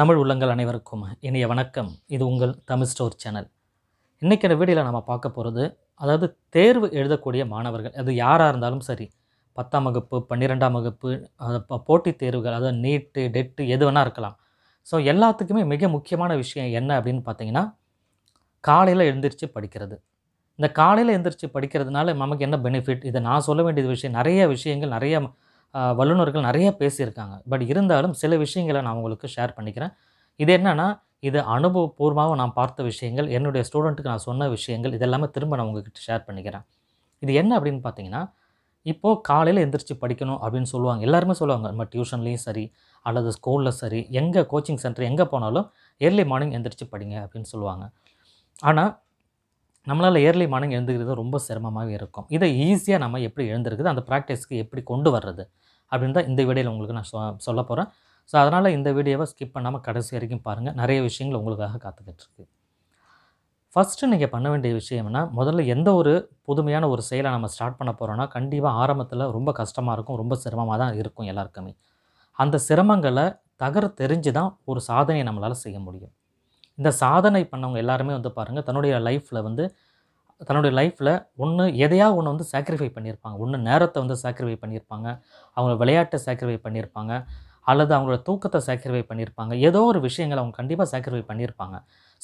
தமிழ் உள்ளங்கள் அனைவருக்கும் இனிய வணக்கம் இது உங்கள் தமிழ் ஸ்டோர் சேனல் இன்றைக்கி இந்த வீடியோவில் நம்ம பார்க்க போகிறது அதாவது தேர்வு எழுதக்கூடிய மாணவர்கள் அது யாராக இருந்தாலும் சரி பத்தாம் வகுப்பு பன்னிரெண்டாம் வகுப்பு போட்டித் தேர்வுகள் அதாவது நீட்டு டெட்டு எது வேணால் இருக்கலாம் ஸோ எல்லாத்துக்குமே மிக முக்கியமான விஷயம் என்ன அப்படின்னு பார்த்தீங்கன்னா காலையில் எழுந்திரிச்சு படிக்கிறது இந்த காலையில் எழுந்திரிச்சு படிக்கிறதுனால நமக்கு என்ன பெனிஃபிட் இதை நான் சொல்ல வேண்டிய விஷயம் நிறைய விஷயங்கள் நிறைய வல்லுநர்கள் நிறைய பேசியிருக்காங்க பட் இருந்தாலும் சில விஷயங்களை நான் உங்களுக்கு ஷேர் பண்ணிக்கிறேன் இது என்னென்னா இது அனுபவபூர்வமாக நான் பார்த்த விஷயங்கள் என்னுடைய ஸ்டூடெண்ட்டுக்கு நான் சொன்ன விஷயங்கள் இதெல்லாமே திரும்ப நான் உங்ககிட்ட ஷேர் பண்ணிக்கிறேன் இது என்ன அப்படின்னு பார்த்தீங்கன்னா இப்போது காலையில் எந்திரிச்சு படிக்கணும் அப்படின்னு சொல்லுவாங்க எல்லாருமே சொல்லுவாங்க நம்ம டியூஷன்லேயும் சரி அல்லது ஸ்கூலில் சரி எங்கே கோச்சிங் சென்டர் எங்கே போனாலும் ஏர்லி மார்னிங் எந்திரிச்சு படிங்க அப்படின்னு சொல்லுவாங்க ஆனால் நம்மளால் ஏர்லி மார்னிங் எழுந்துக்கிறது ரொம்ப சிரமமாக இருக்கும் இதை ஈஸியாக நம்ம எப்படி எழுந்திருக்குது அந்த ப்ராக்டிஸ்க்கு எப்படி கொண்டு வர்றது அப்படின்னு தான் இந்த வீடியோவில் உங்களுக்கு நான் சொல்ல போகிறேன் ஸோ அதனால் இந்த வீடியோவை ஸ்கிப் பண்ணாமல் கடைசி வரைக்கும் பாருங்கள் நிறைய விஷயங்கள் உங்களுக்காக காத்துக்கிட்டு இருக்கு ஃபஸ்ட்டு நீங்கள் பண்ண வேண்டிய விஷயம்னா முதல்ல எந்த ஒரு புதுமையான ஒரு செயலை நம்ம ஸ்டார்ட் பண்ண போகிறோன்னா கண்டிப்பாக ஆரம்பத்தில் ரொம்ப கஷ்டமாக இருக்கும் ரொம்ப சிரமமாக தான் இருக்கும் எல்லாருக்குமே அந்த சிரமங்களை தகர தெரிஞ்சு தான் ஒரு சாதனையை நம்மளால் செய்ய முடியும் இந்த சாதனை பண்ணவங்க எல்லாருமே வந்து பாருங்கள் தன்னுடைய லைஃப்பில் வந்து தன்னுடைய லைஃப்பில் ஒன்று எதையா ஒன்று வந்து சாக்ரிஃபை பண்ணியிருப்பாங்க ஒன்று நேரத்தை வந்து சாக்ரிஃபை பண்ணியிருப்பாங்க அவங்க விளையாட்டை சாக்ரிஃபை பண்ணியிருப்பாங்க அல்லது அவங்களோட தூக்கத்தை சாக்ரிஃபை பண்ணியிருப்பாங்க ஏதோ ஒரு விஷயங்கள் அவங்க கண்டிப்பாக சாக்ரிஃபை பண்ணியிருப்பாங்க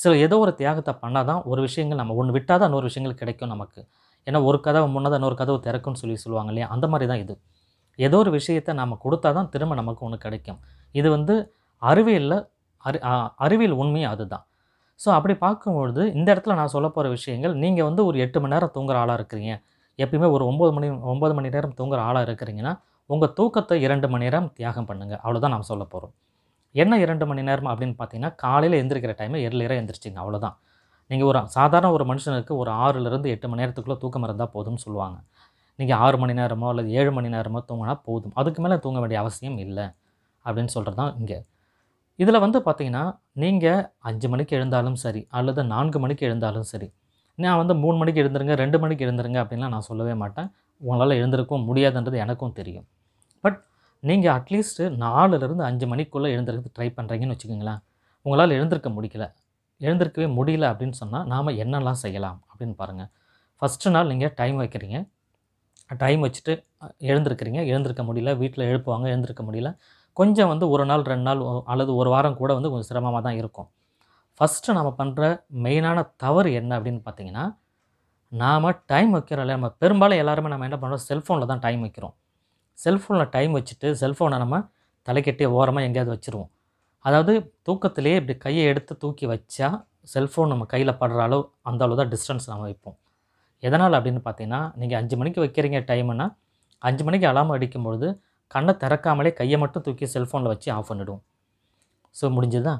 சில ஏதோ ஒரு தியாகத்தை பண்ணால் தான் ஒரு விஷயங்கள் நம்ம ஒன்று விட்டால் தான் இன்னொரு விஷயங்கள் கிடைக்கும் நமக்கு ஏன்னா ஒரு கதவை முன்னதாக இன்னொரு கதவை திறக்கும்னு சொல்லி சொல்லுவாங்க இல்லையா அந்த மாதிரி தான் இது ஏதோ ஒரு விஷயத்தை நம்ம கொடுத்தா தான் திரும்ப நமக்கு ஒன்று கிடைக்கும் இது வந்து அறிவியலில் அறி அறிவியல் உண்மையும் அதுதான் ஸோ அப்படி பார்க்கும்பொழுது இந்த இடத்துல நான் சொல்ல போகிற விஷயங்கள் நீங்கள் வந்து ஒரு எட்டு மணி நேரம் தூங்குற ஆளாக இருக்கிறீங்க எப்பயுமே ஒரு ஒம்பது மணி ஒம்பது மணி நேரம் தூங்குற ஆளாக இருக்கிறீங்கன்னா உங்கள் தூக்கத்தை இரண்டு மணி நேரம் தியாகம் பண்ணுங்கள் அவ்வளோதான் நாம் சொல்ல போகிறோம் என்ன இரண்டு மணி நேரம் அப்படின்னு பார்த்தீங்கன்னா காலையில் எழுந்திருக்கிற டைமில் எர்லியராக எழுந்திரிச்சிங்க அவ்வளோதான் நீங்கள் ஒரு சாதாரண ஒரு மனுஷனுக்கு ஒரு ஆறுலேருந்து எட்டு மணி நேரத்துக்குள்ளே தூக்கம் இருந்தால் போதும்னு சொல்லுவாங்க நீங்கள் ஆறு மணி நேரமோ அல்லது ஏழு மணி நேரமோ தூங்கினா போதும் அதுக்கு மேலே தூங்க வேண்டிய அவசியம் இல்லை அப்படின்னு சொல்கிறது தான் இங்கே இதில் வந்து பார்த்தீங்கன்னா நீங்கள் அஞ்சு மணிக்கு எழுந்தாலும் சரி அல்லது நான்கு மணிக்கு எழுந்தாலும் சரி நான் வந்து மூணு மணிக்கு எழுந்துருங்க ரெண்டு மணிக்கு எழுந்துருங்க அப்படின்லாம் நான் சொல்லவே மாட்டேன் உங்களால் எழுந்திருக்கவும் முடியாதுன்றது எனக்கும் தெரியும் பட் நீங்கள் அட்லீஸ்ட்டு நாலுலேருந்து அஞ்சு மணிக்குள்ளே எழுந்திருக்கு ட்ரை பண்ணுறீங்கன்னு வச்சுக்கோங்களேன் உங்களால் எழுந்திருக்க முடிக்கல எழுந்திருக்கவே முடியல அப்படின்னு சொன்னால் நாம் என்னெல்லாம் செய்யலாம் அப்படின்னு பாருங்கள் ஃபஸ்ட்டு நாள் நீங்கள் டைம் வைக்கிறீங்க டைம் வச்சுட்டு எழுந்திருக்கிறீங்க எழுந்திருக்க முடியல வீட்டில் எழுப்புவாங்க எழுந்திருக்க முடியல கொஞ்சம் வந்து ஒரு நாள் ரெண்டு நாள் அல்லது ஒரு வாரம் கூட வந்து கொஞ்சம் சிரமமாக தான் இருக்கும் ஃபஸ்ட்டு நம்ம பண்ணுற மெயினான தவறு என்ன அப்படின்னு பார்த்தீங்கன்னா நாம் டைம் வைக்கிறோம்ல நம்ம பெரும்பாலும் எல்லாருமே நம்ம என்ன பண்ணுறோம் செல்ஃபோனில் தான் டைம் வைக்கிறோம் செல்ஃபோனில் டைம் வச்சுட்டு செல்ஃபோனை நம்ம தலைக்கட்டி ஓரமாக எங்கேயாவது வச்சுருவோம் அதாவது தூக்கத்திலேயே இப்படி கையை எடுத்து தூக்கி வச்சா செல்ஃபோன் நம்ம கையில் படுற அளவு அந்த அளவு தான் டிஸ்டன்ஸ் நம்ம வைப்போம் எதனால் அப்படின்னு பார்த்தீங்கன்னா நீங்கள் அஞ்சு மணிக்கு வைக்கிறீங்க டைமுன்னா அஞ்சு மணிக்கு அலாரம் அடிக்கும்பொழுது கண்ணை திறக்காமலே கையை மட்டும் தூக்கி செல்ஃபோனில் வச்சு ஆஃப் பண்ணிவிடுவோம் ஸோ முடிஞ்சது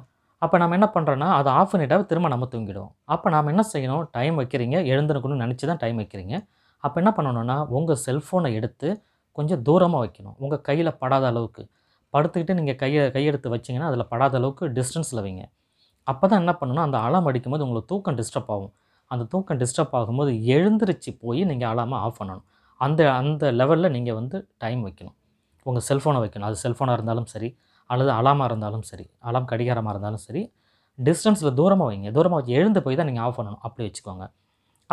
அப்போ நம்ம என்ன பண்ணுறோன்னா அதை ஆஃப் பண்ணிட்டா திரும்ப நம்ம தூங்கிடுவோம் அப்போ நாம் என்ன செய்யணும் டைம் வைக்கிறீங்க எழுந்திருக்கணும்னு நினச்சி தான் டைம் வைக்கிறீங்க அப்போ என்ன பண்ணணும்னா உங்கள் செல்ஃபோனை எடுத்து கொஞ்சம் தூரமாக வைக்கணும் உங்கள் கையில் படாத அளவுக்கு படுத்துக்கிட்டு நீங்கள் கையை கையெடுத்து வச்சிங்கன்னா அதில் படாத அளவுக்கு டிஸ்டன்ஸில் வைங்க அப்போ தான் என்ன பண்ணணும் அந்த அலாம் அடிக்கும்போது உங்களுக்கு தூக்கம் டிஸ்டர்ப் ஆகும் அந்த தூக்கம் டிஸ்டர்ப் ஆகும்போது எழுந்திரிச்சு போய் நீங்கள் அலாமல் ஆஃப் பண்ணணும் அந்த அந்த லெவலில் நீங்கள் வந்து டைம் வைக்கணும் உங்கள் செல்ஃபோனை வைக்கணும் அது செல்ஃபோனாக இருந்தாலும் சரி அல்லது அலாமாக இருந்தாலும் சரி அலாம் கடிகாரமாக இருந்தாலும் சரி டிஸ்டன்ஸில் தூரமாக வைங்க தூரமாக வச்சு எழுந்து போய் தான் நீங்கள் ஆஃப் பண்ணணும் அப்படி வச்சுக்கோங்க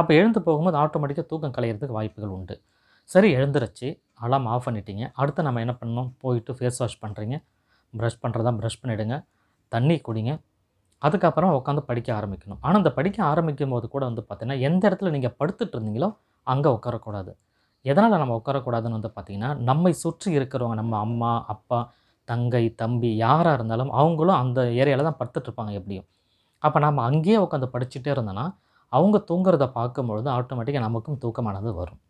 அப்போ எழுந்து போகும்போது ஆட்டோமேட்டிக்காக தூக்கம் கலையிறதுக்கு வாய்ப்புகள் உண்டு சரி எழுந்துருச்சு அலாம் ஆஃப் பண்ணிட்டீங்க அடுத்து நம்ம என்ன பண்ணணும் போயிட்டு ஃபேஸ் வாஷ் பண்ணுறீங்க ப்ரஷ் பண்ணுறதா ப்ரஷ் பண்ணிவிடுங்க தண்ணி குடிங்க அதுக்கப்புறம் உட்காந்து படிக்க ஆரம்பிக்கணும் ஆனால் அந்த படிக்க ஆரம்பிக்கும் போது கூட வந்து பார்த்திங்கன்னா எந்த இடத்துல நீங்கள் படுத்துட்டு இருந்தீங்களோ அங்கே உட்காரக்கூடாது எதனால் நம்ம உட்காரக்கூடாதுன்னு வந்து பார்த்திங்கன்னா நம்மை சுற்றி இருக்கிறவங்க நம்ம அம்மா அப்பா தங்கை தம்பி யாராக இருந்தாலும் அவங்களும் அந்த ஏரியாவில் தான் படுத்துட்ருப்பாங்க எப்படியும் அப்போ நம்ம அங்கேயே உட்காந்து படிச்சுட்டே இருந்தோன்னா அவங்க தூங்குறத பார்க்கும்பொழுது ஆட்டோமேட்டிக்காக நமக்கும் தூக்கமானது வரும்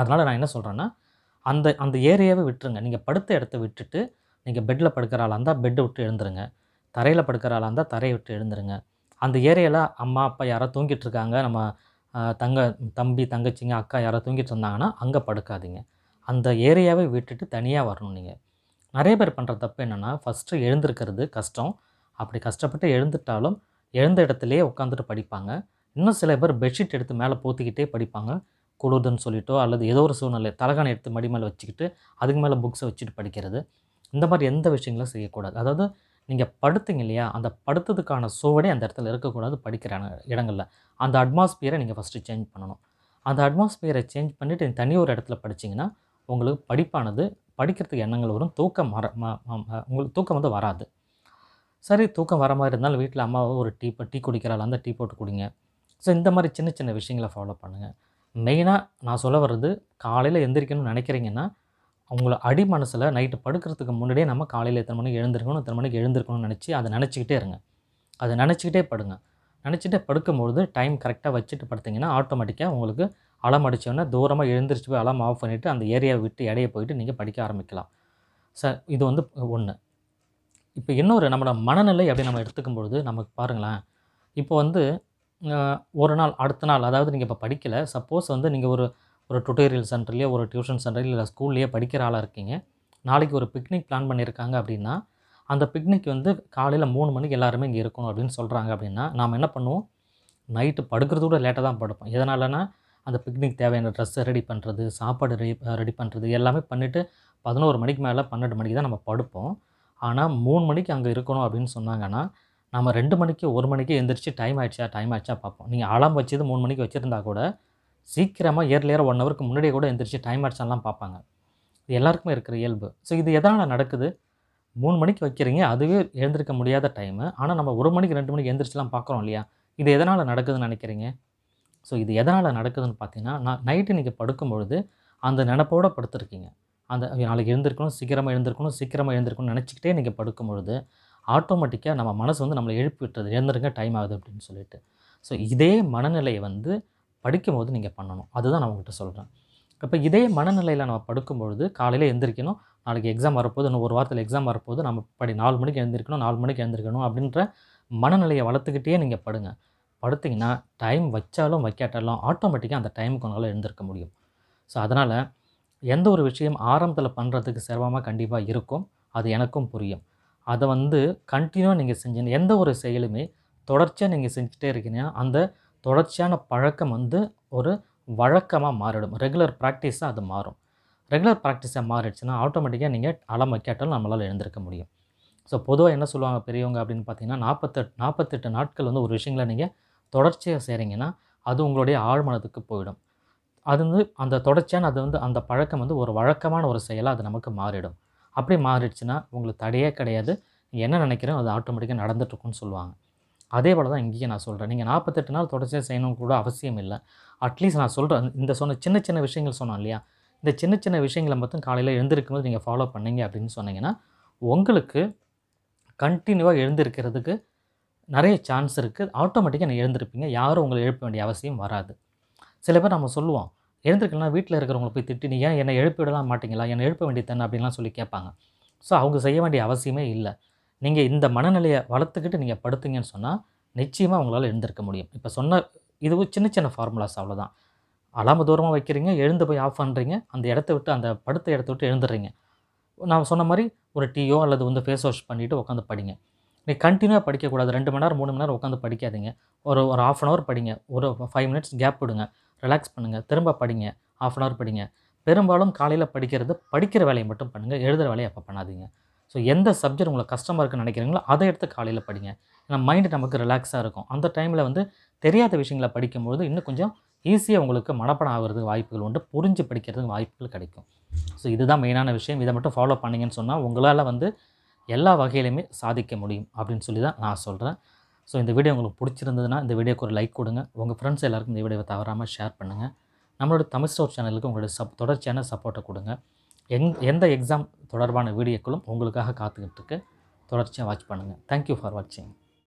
அதனால் நான் என்ன சொல்கிறேன்னா அந்த அந்த ஏரியாவை விட்டுருங்க நீங்கள் படுத்த இடத்த விட்டுட்டு நீங்கள் பெட்டில் படுக்கிற ஆளாக இருந்தால் பெட்டை விட்டு எழுந்துருங்க தரையில் படுக்கிற ஆளாக இருந்தால் தரையை விட்டு எழுந்துருங்க அந்த ஏரியாவில் அம்மா அப்பா யாரோ தூங்கிட்டு இருக்காங்க நம்ம தங்க தம்பி தங்கச்சிங்க அக்கா யாராவது தூங்கிட்டு இருந்தாங்கன்னா அங்கே படுக்காதீங்க அந்த ஏரியாவை விட்டுட்டு தனியாக வரணும் நீங்கள் நிறைய பேர் பண்ணுற தப்பு என்னென்னா ஃபஸ்ட்டு எழுந்திருக்கிறது கஷ்டம் அப்படி கஷ்டப்பட்டு எழுந்துட்டாலும் எழுந்த இடத்துலையே உட்காந்துட்டு படிப்பாங்க இன்னும் சில பேர் பெட்ஷீட் எடுத்து மேலே போத்திக்கிட்டே படிப்பாங்க குளிர்துன்னு சொல்லிட்டோ அல்லது ஏதோ ஒரு சூழ்நிலை தலகாணி எடுத்து மடி மேலே வச்சுக்கிட்டு அதுக்கு மேலே புக்ஸை வச்சுட்டு படிக்கிறது இந்த மாதிரி எந்த விஷயங்களும் செய்யக்கூடாது அதாவது நீங்கள் படுத்துங்க இல்லையா அந்த படுத்ததுக்கான சுவடே அந்த இடத்துல இருக்கக்கூடாது படிக்கிற இடங்களில் அந்த அட்மாஸ்பியரை நீங்கள் ஃபஸ்ட்டு சேஞ்ச் பண்ணணும் அந்த அட்மாஸ்பியரை சேஞ்ச் பண்ணிவிட்டு நீங்கள் தனி ஒரு இடத்துல படித்தீங்கன்னா உங்களுக்கு படிப்பானது படிக்கிறதுக்கு எண்ணங்கள் வரும் தூக்கம் வர உங்களுக்கு தூக்கம் வந்து வராது சரி தூக்கம் வர மாதிரி இருந்தாலும் வீட்டில் அம்மாவை ஒரு டீ டீ குடிக்கிறாள் அந்த டீ போட்டு குடிங்க ஸோ இந்த மாதிரி சின்ன சின்ன விஷயங்களை ஃபாலோ பண்ணுங்கள் மெயினாக நான் சொல்ல வர்றது காலையில் எந்திரிக்கணும்னு நினைக்கிறீங்கன்னா அவங்கள அடி மனசில் நைட்டு படுக்கிறதுக்கு முன்னாடியே நம்ம காலையில் எத்தனை மணிக்கு எழுந்திருக்கணும் எத்தனை மணிக்கு எழுந்திருக்கணும்னு நினச்சி அதை நினச்சிக்கிட்டே இருங்க அதை நினச்சிக்கிட்டே படுங்க நினச்சிட்டு படுக்கும்பொழுது டைம் கரெக்டாக வச்சுட்டு படுத்திங்கன்னா ஆட்டோமேட்டிக்காக உங்களுக்கு அலம் அடித்தோடனே தூரமாக எழுந்திரிச்சு போய் அலம் ஆஃப் பண்ணிவிட்டு அந்த ஏரியாவை விட்டு இடையே போயிட்டு நீங்கள் படிக்க ஆரம்பிக்கலாம் சார் இது வந்து ஒன்று இப்போ இன்னொரு நம்மளோட மனநிலை அப்படி நம்ம எடுத்துக்கும் பொழுது நமக்கு பாருங்களேன் இப்போ வந்து ஒரு நாள் அடுத்த நாள் அதாவது நீங்கள் இப்போ படிக்கலை சப்போஸ் வந்து நீங்கள் ஒரு ஒரு டுட்டோரியல் சென்டர்லேயோ ஒரு டியூஷன் சென்டர்லேயோ இல்லை ஸ்கூல்லையோ படிக்கிற ஆளாக இருக்கீங்க நாளைக்கு ஒரு பிக்னிக் பிளான் பண்ணியிருக்காங்க அப்படின்னா அந்த பிக்னிக் வந்து காலையில் மூணு மணிக்கு எல்லாருமே இங்கே இருக்கணும் அப்படின்னு சொல்கிறாங்க அப்படின்னா நாம் என்ன பண்ணுவோம் நைட்டு படுக்கிறது கூட லேட்டாக தான் படுப்போம் எதனாலனா அந்த பிக்னிக் தேவையான ட்ரெஸ்ஸை ரெடி பண்ணுறது சாப்பாடு ரெடி ரெடி பண்ணுறது எல்லாமே பண்ணிவிட்டு பதினோரு மணிக்கு மேலே பன்னெண்டு மணிக்கு தான் நம்ம படுப்போம் ஆனால் மூணு மணிக்கு அங்கே இருக்கணும் அப்படின்னு சொன்னாங்கன்னா நம்ம ரெண்டு மணிக்கு ஒரு மணிக்கு எந்திரிச்சு டைம் ஆயிடுச்சா டைம் ஆயிடுச்சா பார்ப்போம் நீங்கள் அலாம் வச்சது மூணு மணிக்கு வச்சுருந்தா கூட சீக்கிரமாக ஏர்லியர் ஒன் ஹவருக்கு முன்னாடியே கூட எந்திரிச்சு டைம் ஆட்சன்லாம் பார்ப்பாங்க இது எல்லாருக்குமே இருக்கிற இயல்பு ஸோ இது எதனால் நடக்குது மூணு மணிக்கு வைக்கிறீங்க அதுவே எழுந்திருக்க முடியாத டைமு ஆனால் நம்ம ஒரு மணிக்கு ரெண்டு மணிக்கு எழுந்திரிச்சுலாம் பார்க்குறோம் இல்லையா இது எதனால் நடக்குதுன்னு நினைக்கிறீங்க ஸோ இது எதனால் நடக்குதுன்னு பார்த்தீங்கன்னா நான் நைட்டு நீங்கள் படுக்கும்பொழுது அந்த நினப்போடு படுத்துருக்கீங்க அந்த நாளைக்கு எழுந்திருக்கணும் சீக்கிரமாக எழுந்திருக்கணும் சீக்கிரமாக எழுந்திருக்கணும்னு நினச்சிக்கிட்டே நீங்கள் படுக்கும்பொழுது ஆட்டோமேட்டிக்காக நம்ம மனசு வந்து நம்மளை எழுப்பி விட்டுறது எழுந்திருங்க டைம் ஆகுது அப்படின்னு சொல்லிட்டு ஸோ இதே மனநிலையை வந்து படிக்கும்போது நீங்கள் பண்ணணும் அதுதான் நான் உங்கள்கிட்ட சொல்கிறேன் இப்போ இதே மனநிலையில் நம்ம படுக்கும்பொழுது காலையில் எழுந்திரிக்கணும் நாளைக்கு எக்ஸாம் வரப்போது இன்னும் ஒரு வாரத்தில் எக்ஸாம் வரப்போது நம்ம படி நாலு மணிக்கு எழுந்திருக்கணும் நாலு மணிக்கு எழுந்திரிக்கணும் அப்படின்ற மனநிலையை வளர்த்துக்கிட்டே நீங்கள் படுங்க படுத்திங்கன்னா டைம் வச்சாலும் வைக்காட்டாலும் ஆட்டோமேட்டிக்காக அந்த டைமுக்கு உங்களால் எழுந்திருக்க முடியும் ஸோ அதனால் எந்த ஒரு விஷயம் ஆரம்பத்தில் பண்ணுறதுக்கு சிரமமாக கண்டிப்பாக இருக்கும் அது எனக்கும் புரியும் அதை வந்து கண்டினியூவாக நீங்கள் செஞ்சு எந்த ஒரு செயலுமே தொடர்ச்சியாக நீங்கள் செஞ்சுட்டே இருக்கீங்கன்னா அந்த தொடர்ச்சியான பழக்கம் வந்து ஒரு வழக்கமாக மாறிடும் ரெகுலர் ப்ராக்டிஸாக அது மாறும் ரெகுலர் ப்ராக்டிஸாக மாறிடுச்சுன்னா ஆட்டோமேட்டிக்காக நீங்கள் அலமை கேட்டாலும் நம்மளால் எழுந்திருக்க முடியும் ஸோ பொதுவாக என்ன சொல்லுவாங்க பெரியவங்க அப்படின்னு பார்த்தீங்கன்னா நாற்பத்தெட்டு நாற்பத்தெட்டு நாட்கள் வந்து ஒரு விஷயங்களை நீங்கள் தொடர்ச்சியாக செய்கிறீங்கன்னா அது உங்களுடைய ஆழ்மனதுக்கு போயிடும் அது வந்து அந்த தொடர்ச்சியான அது வந்து அந்த பழக்கம் வந்து ஒரு வழக்கமான ஒரு செயலாக அது நமக்கு மாறிடும் அப்படி மாறிடுச்சுன்னா உங்களுக்கு தடையே கிடையாது என்ன நினைக்கிறோம் அது ஆட்டோமேட்டிக்காக நடந்துட்டுருக்குன்னு சொல்லுவாங்க அதே போல் தான் இங்கேயே நான் சொல்கிறேன் நீங்கள் நாற்பத்தெட்டு நாள் தொடர்ச்சியாக செய்யணும் கூட அவசியம் இல்லை அட்லீஸ்ட் நான் சொல்கிறேன் இந்த சொன்ன சின்ன சின்ன விஷயங்கள் சொன்னோம் இல்லையா இந்த சின்ன சின்ன விஷயங்களை மட்டும் காலையில் எழுந்திருக்கும் போது நீங்கள் ஃபாலோ பண்ணீங்க அப்படின்னு சொன்னீங்கன்னா உங்களுக்கு கண்டினியூவாக எழுந்திருக்கிறதுக்கு நிறைய சான்ஸ் இருக்குது ஆட்டோமேட்டிக்காக நீங்கள் எழுந்திருப்பீங்க யாரும் உங்களை எழுப்ப வேண்டிய அவசியம் வராது சில பேர் நம்ம சொல்லுவோம் எழுந்திருக்கலாம் வீட்டில் இருக்கிறவங்களை போய் திட்டி நீ ஏன் என்னை எழுப்பி விடலாம் மாட்டிங்களா என்னை எழுப்ப வேண்டியதானே அப்படின்லாம் சொல்லி கேட்பாங்க ஸோ அவங்க செய்ய வேண்டிய அவசியமே இல்லை நீங்கள் இந்த மனநிலையை வளர்த்துக்கிட்டு நீங்கள் படுத்துங்கன்னு சொன்னால் நிச்சயமாக உங்களால் எழுந்திருக்க முடியும் இப்போ சொன்ன இதுவும் சின்ன சின்ன ஃபார்முலாஸ் அவ்வளோதான் அலாம தூரமாக வைக்கிறீங்க எழுந்து போய் ஆஃப் பண்ணுறீங்க அந்த இடத்த விட்டு அந்த படுத்த இடத்த விட்டு எழுந்துடுறீங்க நான் சொன்ன மாதிரி ஒரு டீயோ அல்லது வந்து ஃபேஸ் வாஷ் பண்ணிவிட்டு உட்காந்து படிங்க நீ கண்டினியூவாக படிக்கக்கூடாது ரெண்டு மணி நேரம் மூணு மணி நேரம் உட்காந்து படிக்காதீங்க ஒரு ஒரு ஆஃப் அன் ஹவர் படிங்க ஒரு ஃபைவ் மினிட்ஸ் கேப் விடுங்க ரிலாக்ஸ் பண்ணுங்கள் திரும்ப படிங்க ஆஃப் அன் ஹவர் படிங்க பெரும்பாலும் காலையில் படிக்கிறது படிக்கிற வேலையை மட்டும் பண்ணுங்கள் எழுதுகிற வேலையை அப்போ பண்ணாதீங்க ஸோ எந்த சப்ஜெக்ட் உங்களை கஷ்டமாக இருக்குன்னு நினைக்கிறீங்களோ அதை எடுத்து காலையில் படிங்க ஏன்னா மைண்டு நமக்கு ரிலாக்ஸாக இருக்கும் அந்த டைமில் வந்து தெரியாத விஷயங்களை படிக்கும்பொழுது இன்னும் கொஞ்சம் ஈஸியாக உங்களுக்கு மனப்படம் ஆகிறதுக்கு வாய்ப்புகள் உண்டு புரிஞ்சு படிக்கிறதுக்கு வாய்ப்புகள் கிடைக்கும் ஸோ இதுதான் மெயினான விஷயம் இதை மட்டும் ஃபாலோ பண்ணிங்கன்னு சொன்னால் உங்களால் வந்து எல்லா வகையிலையுமே சாதிக்க முடியும் அப்படின்னு சொல்லி தான் நான் சொல்கிறேன் ஸோ இந்த வீடியோ உங்களுக்கு பிடிச்சிருந்ததுன்னா இந்த வீடியோக்கு ஒரு லைக் கொடுங்க உங்கள் ஃப்ரெண்ட்ஸ் எல்லாருக்கும் இந்த வீடியோவை தவறாமல் ஷேர் பண்ணுங்கள் நம்மளோட தமிழ் ஸ்டோர் சேனலுக்கு உங்களோட சப் தொடர்ச்சியான சப்போர்ட்டை கொடுங்க எங் எந்த எக்ஸாம் தொடர்பான வீடியோக்களும் உங்களுக்காக காத்துக்கிட்டு இருக்கு தொடர்ச்சியாக வாட்ச் பண்ணுங்கள் தேங்க்யூ ஃபார் வாட்சிங்